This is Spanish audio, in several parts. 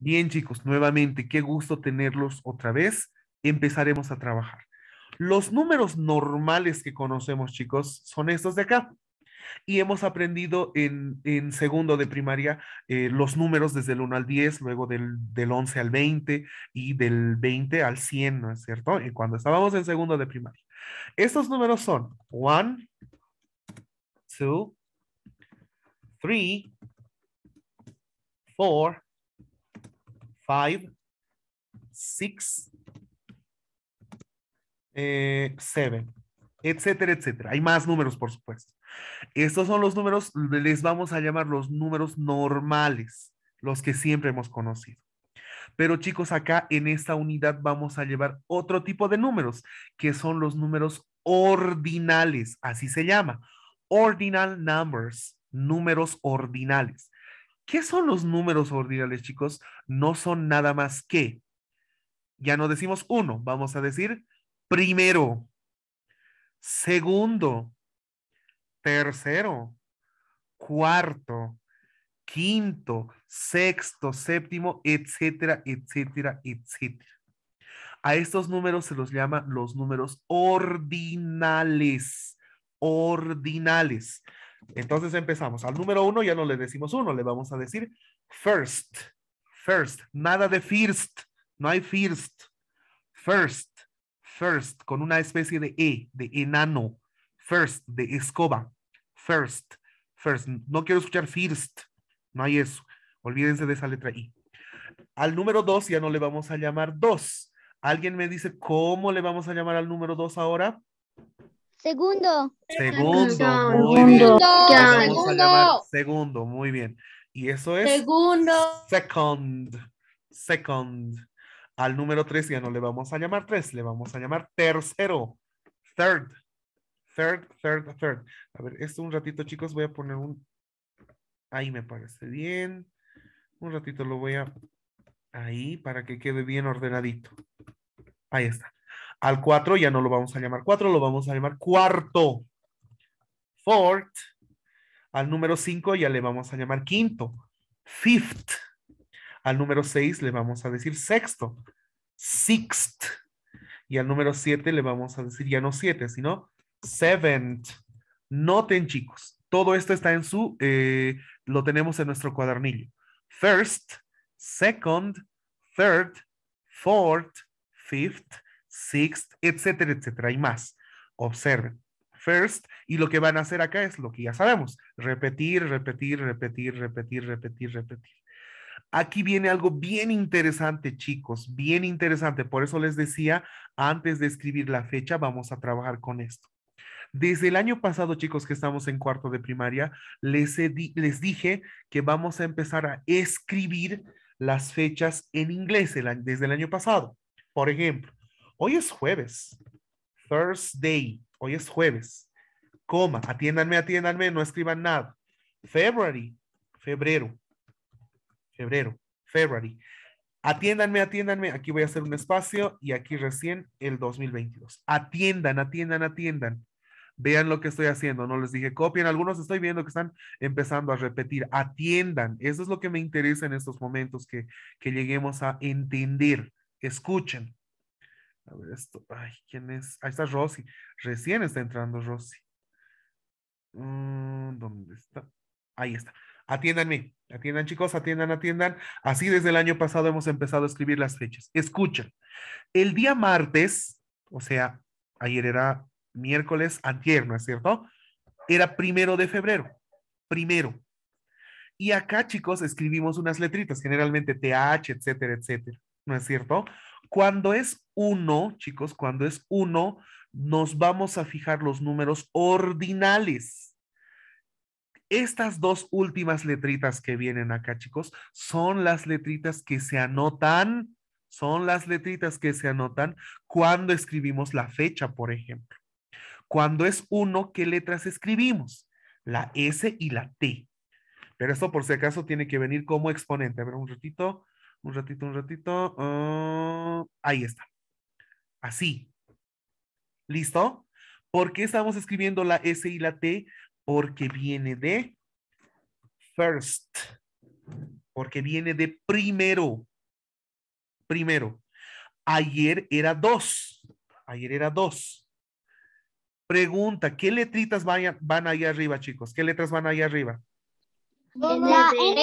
Bien, chicos, nuevamente, qué gusto tenerlos otra vez. Empezaremos a trabajar. Los números normales que conocemos, chicos, son estos de acá. Y hemos aprendido en, segundo de primaria eh, los números desde el 1 al 10, luego del, del, 11 al 20 y del 20 al 100, ¿no es cierto? Y cuando estábamos en segundo de primaria. Estos números son 1, 2, 3, 4, five, six, eh, seven, etcétera, etcétera. Hay más números, por supuesto. Estos son los números, les vamos a llamar los números normales, los que siempre hemos conocido. Pero chicos, acá en esta unidad vamos a llevar otro tipo de números, que son los números ordinales, así se llama. Ordinal numbers, números ordinales. ¿Qué son los números ordinales, chicos? No son nada más que. Ya no decimos uno, vamos a decir primero, segundo, tercero, cuarto, quinto, sexto, séptimo, etcétera, etcétera, etcétera. A estos números se los llama los números ordinales. Ordinales. Entonces empezamos. Al número uno ya no le decimos uno, le vamos a decir first. First. Nada de first. No hay first. First. First. Con una especie de E, de enano. First. De escoba. First. First. No quiero escuchar first. No hay eso. Olvídense de esa letra I. Al número dos ya no le vamos a llamar dos. Alguien me dice, ¿cómo le vamos a llamar al número dos ahora? Segundo. Segundo. Segundo. Segundo. Muy bien. Y eso es. Segundo. Second. Second. Al número tres ya no le vamos a llamar tres, le vamos a llamar tercero. Third. Third, third, third. A ver, esto un ratito, chicos, voy a poner un. Ahí me parece bien. Un ratito lo voy a. Ahí para que quede bien ordenadito. Ahí está. Al cuatro ya no lo vamos a llamar cuatro. lo vamos a llamar cuarto. Fourth. Al número cinco ya le vamos a llamar quinto. Fifth. Al número seis le vamos a decir sexto. Sixth. Y al número siete le vamos a decir ya no siete, sino seventh. Noten, chicos, todo esto está en su, eh, lo tenemos en nuestro cuadernillo. First, second, third, fourth, fifth, Sixth, etcétera, etcétera, y más. Observen. First, y lo que van a hacer acá es lo que ya sabemos, repetir, repetir, repetir, repetir, repetir, repetir. Aquí viene algo bien interesante, chicos, bien interesante. Por eso les decía, antes de escribir la fecha, vamos a trabajar con esto. Desde el año pasado, chicos, que estamos en cuarto de primaria, les, les dije que vamos a empezar a escribir las fechas en inglés desde el año pasado. Por ejemplo, Hoy es jueves. Thursday. Hoy es jueves. Coma. Atiéndanme, atiéndanme. No escriban nada. February. Febrero. Febrero. February. Atiéndanme, atiéndanme. Aquí voy a hacer un espacio y aquí recién el 2022. Atiendan, atiendan, atiendan. Vean lo que estoy haciendo. No les dije copien. Algunos estoy viendo que están empezando a repetir. Atiendan. Eso es lo que me interesa en estos momentos, que, que lleguemos a entender. Escuchen. A ver esto. Ay, ¿quién es? Ahí está Rosy. Recién está entrando Rosy. Mm, ¿Dónde está? Ahí está. Atiéndanme, atiendan chicos, atiendan, atiendan. Así desde el año pasado hemos empezado a escribir las fechas. Escuchen, el día martes, o sea, ayer era miércoles, antier, ¿no es cierto? Era primero de febrero, primero. Y acá, chicos, escribimos unas letritas, generalmente TH, etcétera, etcétera, ¿no es cierto? Cuando es uno, chicos, cuando es uno, nos vamos a fijar los números ordinales. Estas dos últimas letritas que vienen acá, chicos, son las letritas que se anotan, son las letritas que se anotan cuando escribimos la fecha, por ejemplo. Cuando es uno, ¿qué letras escribimos? La S y la T. Pero esto por si acaso tiene que venir como exponente. A ver un ratito. Un ratito, un ratito. Ah, ahí está. Así. ¿Listo? ¿Por qué estamos escribiendo la S y la T? Porque viene de first. Porque viene de primero. Primero. Ayer era dos. Ayer era dos. Pregunta, ¿qué letritas van, van ahí arriba, chicos? ¿Qué letras van ahí arriba? La N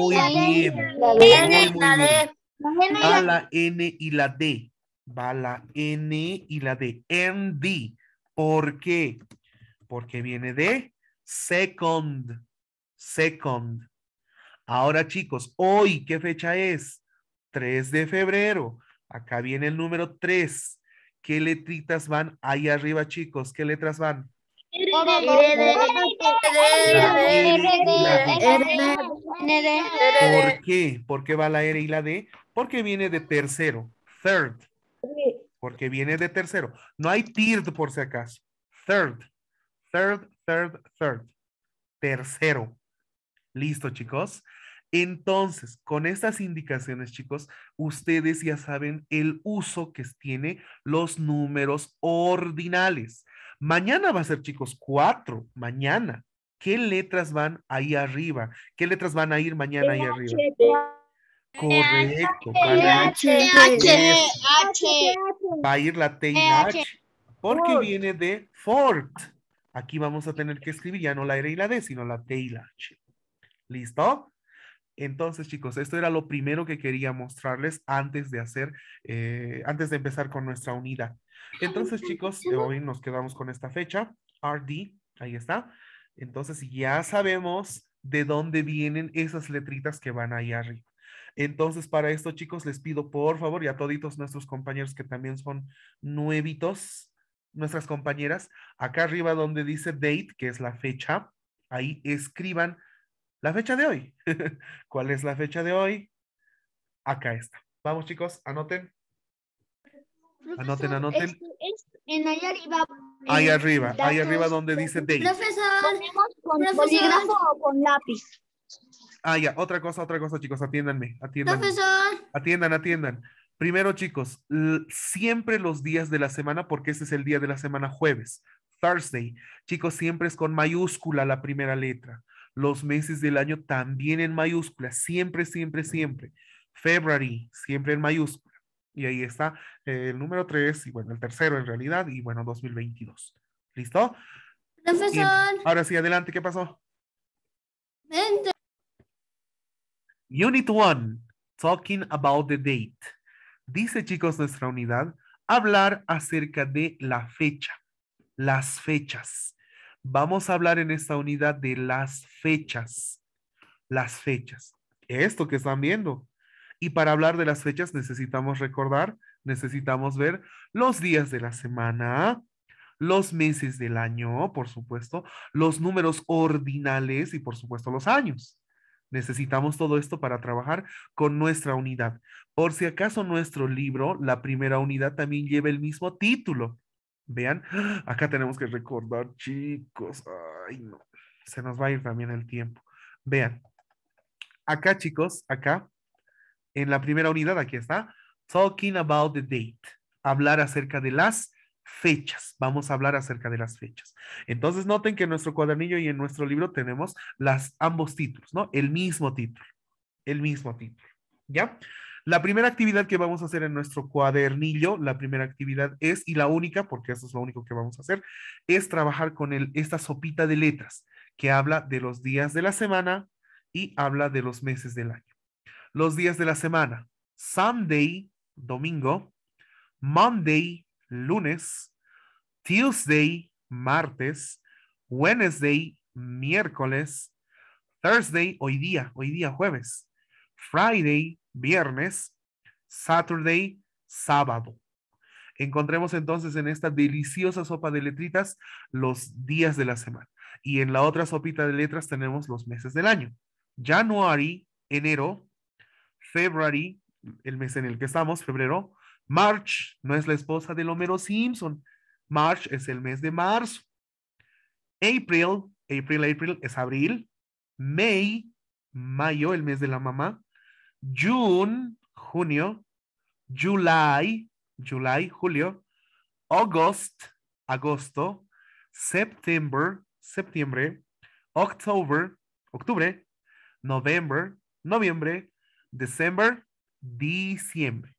y la D. La N y la D. La N y la D. Va la N y la D. Va la N y la D. ND. ¿Por qué? Porque viene de second. Second. Ahora, chicos, hoy, ¿qué fecha es? 3 de febrero. Acá viene el número 3. ¿Qué letritas van ahí arriba, chicos? ¿Qué letras van? ¿Por qué? ¿Por qué va la R y la D? Porque viene de tercero. Third. Porque viene de tercero. No hay third por si acaso. Third. Third, third, third. Tercero. Listo, chicos. Entonces, con estas indicaciones, chicos, ustedes ya saben el uso que tiene los números ordinales. Mañana va a ser, chicos, cuatro, mañana. ¿Qué letras van ahí arriba? ¿Qué letras van a ir mañana ahí arriba? Correcto. Va a ir la T y la H. Porque viene de Fort. Aquí vamos a tener que escribir ya no la R y la D, sino la T y la H. ¿Listo? Entonces, chicos, esto era lo primero que quería mostrarles antes de hacer, eh, antes de empezar con nuestra unidad. Entonces, chicos, hoy nos quedamos con esta fecha, RD, ahí está. Entonces, ya sabemos de dónde vienen esas letritas que van ahí arriba. Entonces, para esto, chicos, les pido por favor, y a toditos nuestros compañeros que también son nuevitos, nuestras compañeras, acá arriba donde dice date, que es la fecha, ahí escriban la fecha de hoy. ¿Cuál es la fecha de hoy? Acá está. Vamos, chicos, anoten anoten, anoten. Este, ahí arriba. ahí arriba, ahí arriba donde dice Day. Profesor, con bolígrafo o con lápiz. Ah, ya, otra cosa, otra cosa, chicos, atiéndanme, atiéndanme. Profesor. Atiendan, atiendan. Primero, chicos, siempre los días de la semana, porque ese es el día de la semana jueves, Thursday. Chicos, siempre es con mayúscula la primera letra. Los meses del año también en mayúscula, siempre, siempre, siempre. February, siempre en mayúscula. Y ahí está el número 3 y bueno, el tercero en realidad y bueno, 2022. ¿Listo? Profesor. Ahora sí, adelante, ¿qué pasó? Unit 1, talking about the date. Dice, chicos, nuestra unidad, hablar acerca de la fecha, las fechas. Vamos a hablar en esta unidad de las fechas, las fechas. Esto que están viendo, y para hablar de las fechas necesitamos recordar, necesitamos ver los días de la semana, los meses del año, por supuesto, los números ordinales y por supuesto los años. Necesitamos todo esto para trabajar con nuestra unidad. Por si acaso nuestro libro, la primera unidad, también lleva el mismo título. Vean, acá tenemos que recordar, chicos. Ay, no, se nos va a ir también el tiempo. Vean, acá, chicos, acá en la primera unidad, aquí está, talking about the date, hablar acerca de las fechas. Vamos a hablar acerca de las fechas. Entonces noten que en nuestro cuadernillo y en nuestro libro tenemos las ambos títulos, ¿no? El mismo título, el mismo título, ¿ya? La primera actividad que vamos a hacer en nuestro cuadernillo, la primera actividad es, y la única, porque eso es lo único que vamos a hacer, es trabajar con esta sopita de letras que habla de los días de la semana y habla de los meses del año los días de la semana. Sunday, domingo. Monday, lunes. Tuesday, martes. Wednesday, miércoles. Thursday, hoy día, hoy día jueves. Friday, viernes. Saturday, sábado. Encontremos entonces en esta deliciosa sopa de letritas los días de la semana. Y en la otra sopita de letras tenemos los meses del año. January, enero, February, el mes en el que estamos, febrero, March no es la esposa del Homero Simpson. March es el mes de marzo. April, April, April es abril. May, mayo, el mes de la mamá. June, junio. July, July, julio. August, agosto. September, septiembre. October, octubre. November, noviembre. December, diciembre.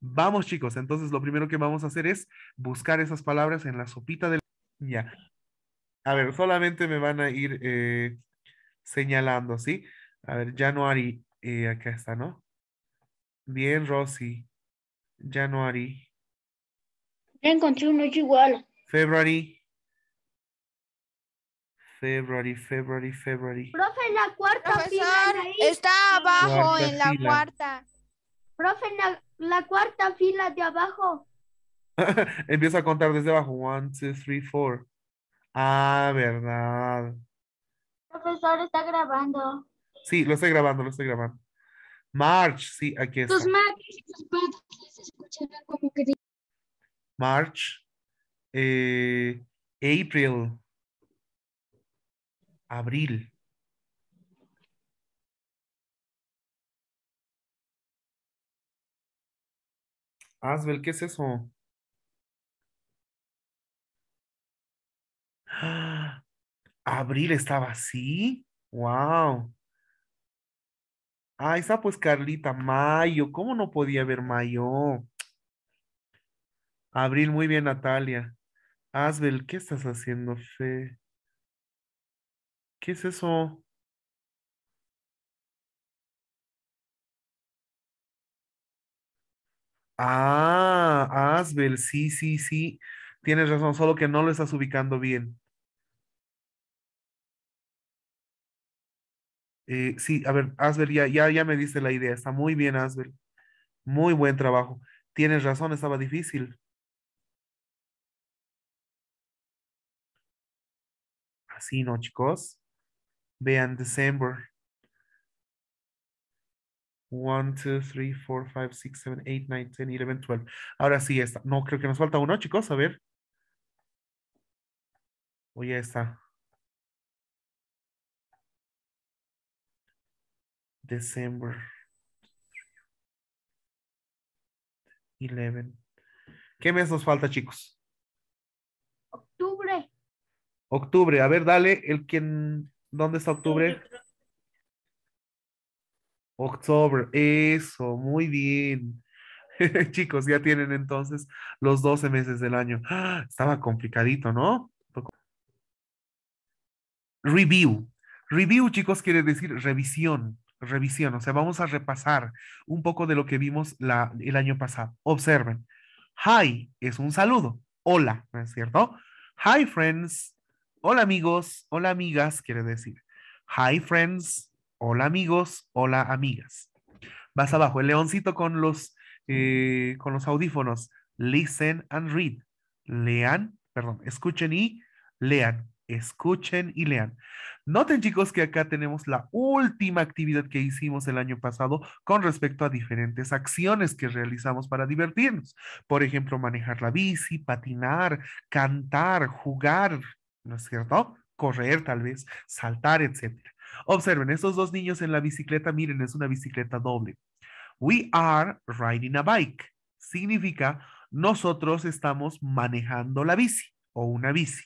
Vamos chicos, entonces lo primero que vamos a hacer es buscar esas palabras en la sopita del... Ya. A ver, solamente me van a ir eh, señalando, ¿sí? A ver, January, eh, acá está, ¿no? Bien, Rosy. January. Ya encontré uno igual. February. February, February, February. Profe, en la cuarta Profesor, fila. Está abajo, en la cuarta. Profe, en la, cuarta fila de abajo. Empieza a contar desde abajo. One, two, three, four. Ah, verdad. Profesor, está grabando. Sí, lo estoy grabando, lo estoy grabando. March, sí, aquí está. Tus tus padres como que... March, eh, April, abril. Asbel, ¿qué es eso? Abril estaba así. Wow. Ah, está pues Carlita, mayo. ¿Cómo no podía haber mayo? Abril, muy bien, Natalia. Asbel, ¿qué estás haciendo, Fe? ¿Qué es eso? Ah, Asbel, sí, sí, sí. Tienes razón, solo que no lo estás ubicando bien. Eh, sí, a ver, Asbel, ya, ya, ya me diste la idea. Está muy bien, Asbel. Muy buen trabajo. Tienes razón, estaba difícil. Así, ¿no, chicos? Vean, December. 1, 2, 3, 4, 5, 6, 7, 8, 9, 10, 11, 12. Ahora sí, está. No, creo que nos falta uno, chicos. A ver. Oye, ya está. December. 11. ¿Qué mes nos falta, chicos? Octubre. Octubre. A ver, dale. El quien ¿Dónde está octubre? Octubre, eso, muy bien. Chicos, ya tienen entonces los 12 meses del año. Estaba complicadito, ¿no? Review. Review, chicos, quiere decir revisión. Revisión, o sea, vamos a repasar un poco de lo que vimos la, el año pasado. Observen. Hi es un saludo. Hola, ¿no es cierto? Hi, friends. Hola amigos, hola amigas, quiere decir. Hi friends, hola amigos, hola amigas. Vas abajo, el leoncito con los, eh, con los audífonos. Listen and read. Lean, perdón, escuchen y lean. Escuchen y lean. Noten chicos que acá tenemos la última actividad que hicimos el año pasado con respecto a diferentes acciones que realizamos para divertirnos. Por ejemplo, manejar la bici, patinar, cantar, jugar, ¿no es cierto? Correr tal vez, saltar, etc. Observen, estos dos niños en la bicicleta, miren, es una bicicleta doble. We are riding a bike. Significa nosotros estamos manejando la bici o una bici.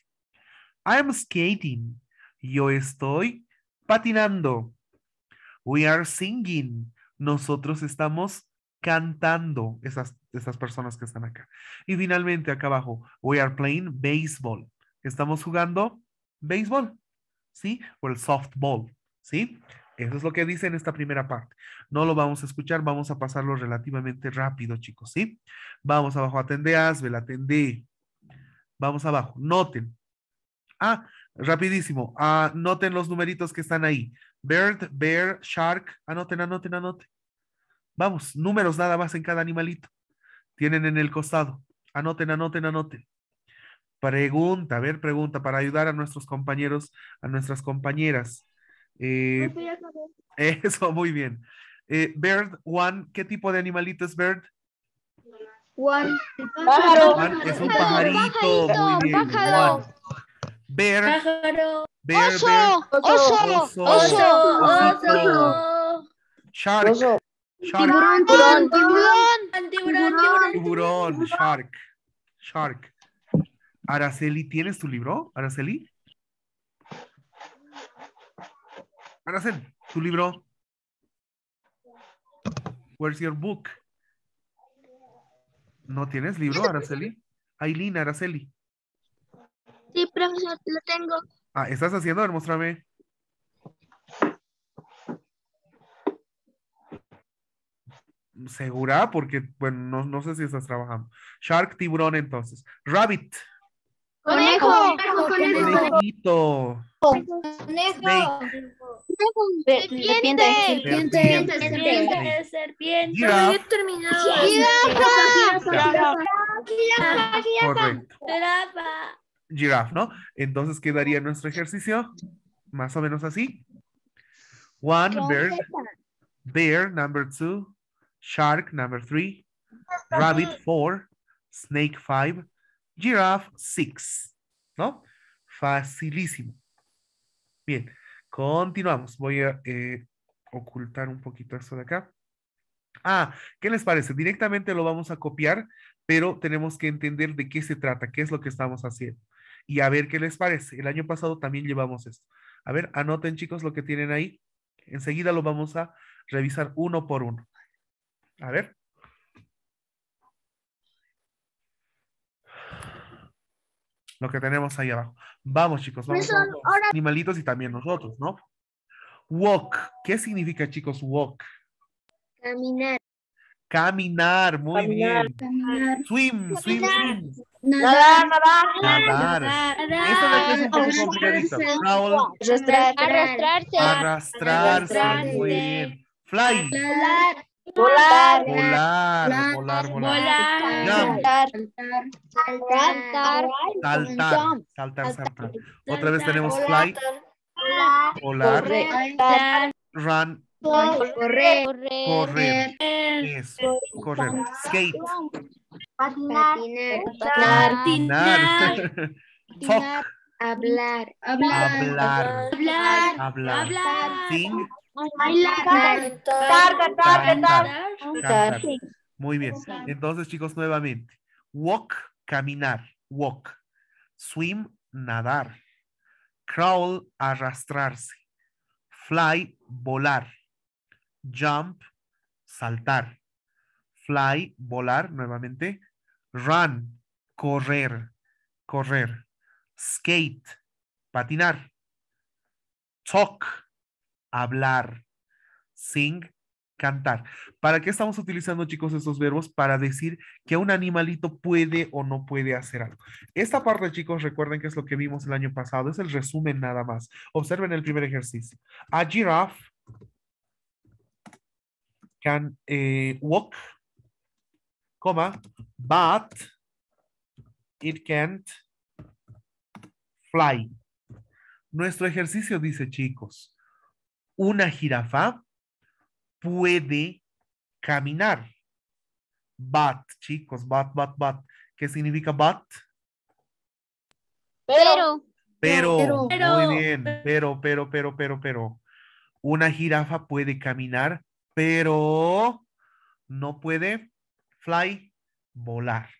I am skating. Yo estoy patinando. We are singing. Nosotros estamos cantando, esas, esas personas que están acá. Y finalmente acá abajo, we are playing baseball estamos jugando béisbol, ¿sí? O el softball, ¿sí? Eso es lo que dice en esta primera parte. No lo vamos a escuchar, vamos a pasarlo relativamente rápido, chicos, ¿sí? Vamos abajo, atendé, Asbel, atendé. Vamos abajo, noten. Ah, rapidísimo, ah, noten los numeritos que están ahí. Bird, bear, shark, anoten, anoten, anoten. Vamos, números nada más en cada animalito. Tienen en el costado. Anoten, anoten, anoten. Pregunta, a ver, pregunta para ayudar a nuestros compañeros, a nuestras compañeras. Eh, pues eso, muy bien. Eh, Bird, Juan, ¿qué tipo de animalito es Bird? Juan. Pájaro. es un pajarito. Muy bien. Bird. oso. Oso. Oso. Oso. Shark. Tiburón. Tiburón. Tiburón. Tiburón. Shark. Shark. Araceli, ¿tienes tu libro, Araceli? Araceli, tu libro. Where's your book? ¿No tienes libro, Araceli? Aileen, Araceli. Sí, profesor, lo tengo. Ah, ¿estás haciendo? A muéstrame. ¿Segura? Porque, bueno, no, no sé si estás trabajando. Shark, tiburón, entonces. Rabbit. Conejo. Conejito. Conejo. Serpiente. Serpiente. Serpiente. Giraffe, ¿no? Entonces quedaría nuestro ejercicio más o menos así. One, bear, bear, number two, shark, number three, rabbit, four, snake, five, Giraffe 6, ¿no? Facilísimo. Bien, continuamos. Voy a eh, ocultar un poquito esto de acá. Ah, ¿qué les parece? Directamente lo vamos a copiar, pero tenemos que entender de qué se trata, qué es lo que estamos haciendo. Y a ver qué les parece. El año pasado también llevamos esto. A ver, anoten chicos lo que tienen ahí. Enseguida lo vamos a revisar uno por uno. A ver. lo que tenemos ahí abajo. Vamos, chicos, vamos. vamos Animalitos y también nosotros, ¿no? Walk. ¿Qué significa, chicos, walk? Caminar. Caminar, muy bien. Swim, swim, swim. Nadar, nadar. Nadar. Eso es un poco complicadito. Arrastrarse. Arrastrarse. Arrastrarse. Muy bien. Fly. Fly. Volar. Volar, volar, volar. Saltar. Saltar. Saltar, saltar. Otra vez tenemos fly. Volar. Run. Correr. Correr. Correr. Skate. Patinar. Patinar. Hablar. Hablar. Hablar. Hablar. Muy bien. Entonces, chicos, nuevamente. Walk, caminar. Walk. Swim, nadar. Crawl, arrastrarse. Fly, volar. Jump, saltar. Fly, volar nuevamente. Run, correr, correr. Skate, patinar. Talk, hablar, sing, cantar. ¿Para qué estamos utilizando, chicos, esos verbos? Para decir que un animalito puede o no puede hacer algo. Esta parte, chicos, recuerden que es lo que vimos el año pasado, es el resumen nada más. Observen el primer ejercicio. A giraffe can eh, walk, coma, but it can't fly. Nuestro ejercicio dice, chicos, una jirafa puede caminar. Bat, chicos, bat, bat, bat. ¿Qué significa bat? Pero. Pero, pero muy bien. Pero, pero, pero, pero, pero. Una jirafa puede caminar, pero no puede fly, volar.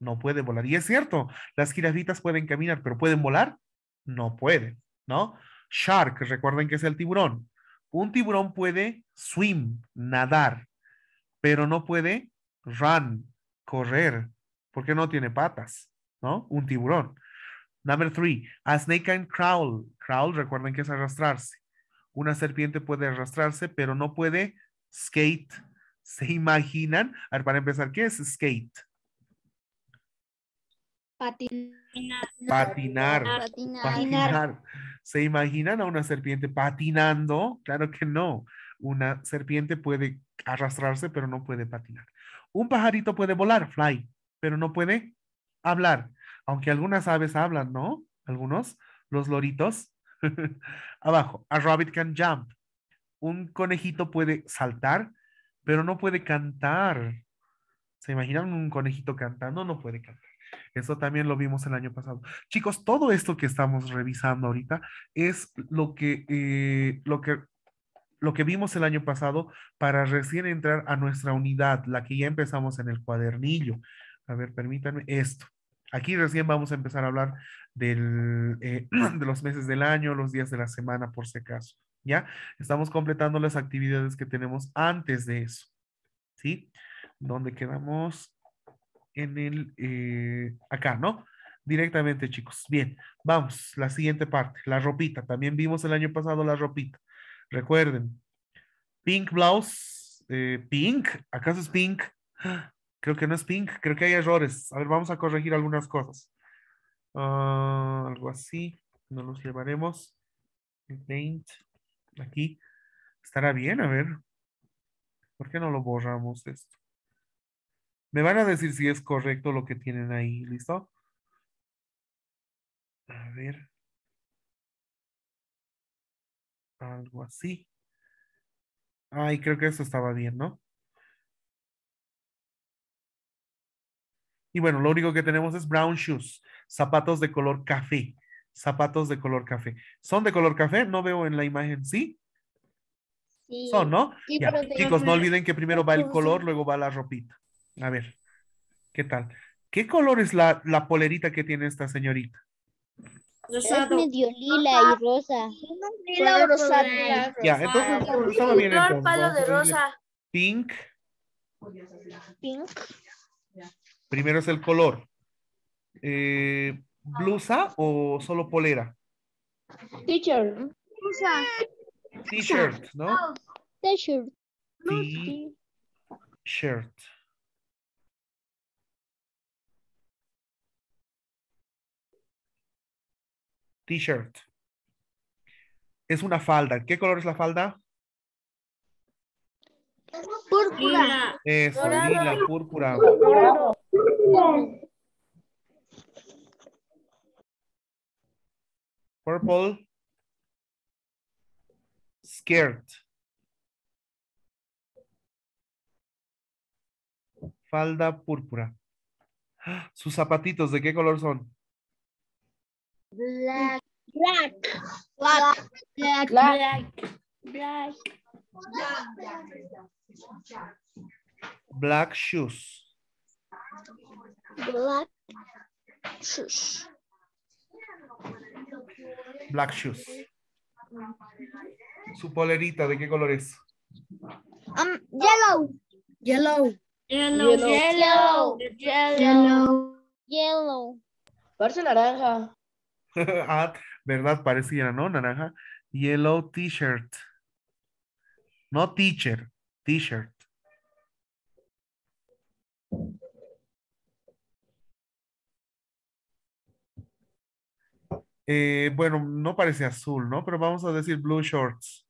No puede volar. Y es cierto, las jirafitas pueden caminar, pero pueden volar, no pueden, ¿no? Shark, recuerden que es el tiburón. Un tiburón puede swim, nadar, pero no puede run, correr, porque no tiene patas, ¿no? Un tiburón. Number three, a snake can crawl. Crawl, recuerden que es arrastrarse. Una serpiente puede arrastrarse, pero no puede skate. ¿Se imaginan? A ver, para empezar, ¿qué es skate? Patinar. Patinar. Patinar. ¿Se imaginan a una serpiente patinando? Claro que no. Una serpiente puede arrastrarse, pero no puede patinar. Un pajarito puede volar, fly, pero no puede hablar. Aunque algunas aves hablan, ¿no? Algunos, los loritos. Abajo, a rabbit can jump. Un conejito puede saltar, pero no puede cantar. ¿Se imaginan un conejito cantando? No puede cantar. Eso también lo vimos el año pasado. Chicos, todo esto que estamos revisando ahorita es lo que, eh, lo que, lo que vimos el año pasado para recién entrar a nuestra unidad, la que ya empezamos en el cuadernillo. A ver, permítanme esto. Aquí recién vamos a empezar a hablar del, eh, de los meses del año, los días de la semana, por si acaso. ¿Ya? Estamos completando las actividades que tenemos antes de eso. ¿Sí? ¿Dónde quedamos? en el, eh, acá, ¿no? Directamente, chicos. Bien, vamos, la siguiente parte, la ropita. También vimos el año pasado la ropita. Recuerden, pink blouse, eh, pink, ¿acaso es pink? Creo que no es pink, creo que hay errores. A ver, vamos a corregir algunas cosas. Ah, algo así, no los llevaremos. Paint, aquí. Estará bien, a ver. ¿Por qué no lo borramos esto? Me van a decir si es correcto lo que tienen ahí, ¿listo? A ver. Algo así. Ay, creo que eso estaba bien, ¿no? Y bueno, lo único que tenemos es brown shoes, zapatos de color café, zapatos de color café. ¿Son de color café? No veo en la imagen, ¿sí? Sí. Son, ¿no? Chicos, no olviden que primero va el color, luego va la ropita. A ver, ¿qué tal? ¿Qué color es la, polerita que tiene esta señorita? Es medio lila y rosa. Lila o Ya, entonces palo de rosa. Pink. Pink. Primero es el color. Eh, ¿Blusa o solo polera? t Blusa. T-shirt, ¿no? T-shirt. T-shirt. T-shirt. Es una falda. ¿Qué color es la falda? Púrpura. Eso, lila, púrpura. Purple. Skirt. Falda púrpura. ¿Sus zapatitos de qué color son? Black. Black. Black. Black. Black. Black shoes. Black shoes. Black shoes. Su polerita, ¿de qué color es? Um, yellow. Yellow. Yellow. Yellow. Yellow. Yellow. naranja. Ah, ¿verdad? Pareciera, ¿no? Naranja. Yellow t-shirt. No teacher, t-shirt. Eh, bueno, no parece azul, ¿no? Pero vamos a decir blue shorts.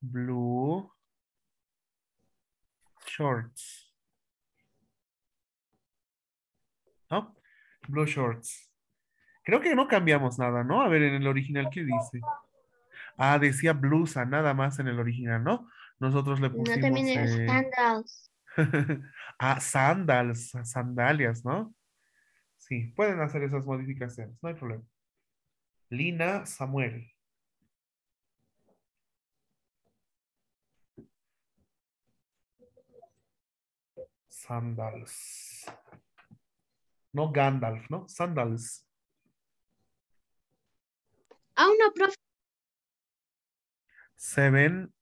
Blue shorts. Blue Shorts. Creo que no cambiamos nada, ¿no? A ver, en el original, ¿qué dice? Ah, decía blusa, nada más en el original, ¿no? Nosotros le pusimos... No, eh, sandals. ah, sandals, sandalias, ¿no? Sí, pueden hacer esas modificaciones, no hay problema. Lina Samuel. Sandals no Gandalf, ¿no? Sandals. Ah, no, profe. Seven,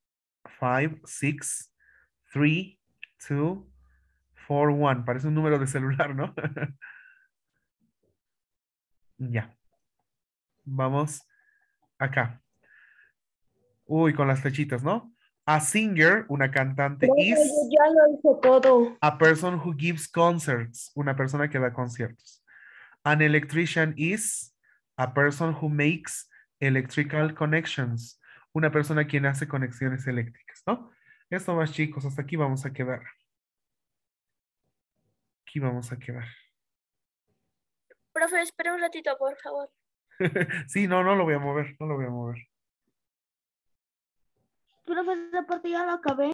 five, six, three, two, four, one. Parece un número de celular, ¿no? ya. Vamos acá. Uy, con las flechitas, ¿no? a singer, una cantante, es a person who gives concerts, una persona que da conciertos. An electrician is a person who makes electrical connections, una persona quien hace conexiones eléctricas, ¿no? Esto más chicos, hasta aquí vamos a quedar. Aquí vamos a quedar. Profe, espera un ratito, por favor. sí, no, no lo voy a mover, no lo voy a mover. Profesor, parte ya la acabé.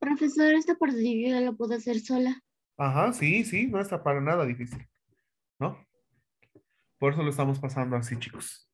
Profesor, esta parte ya la puedo hacer sola. Ajá, sí, sí, no está para nada difícil, ¿no? Por eso lo estamos pasando así, chicos.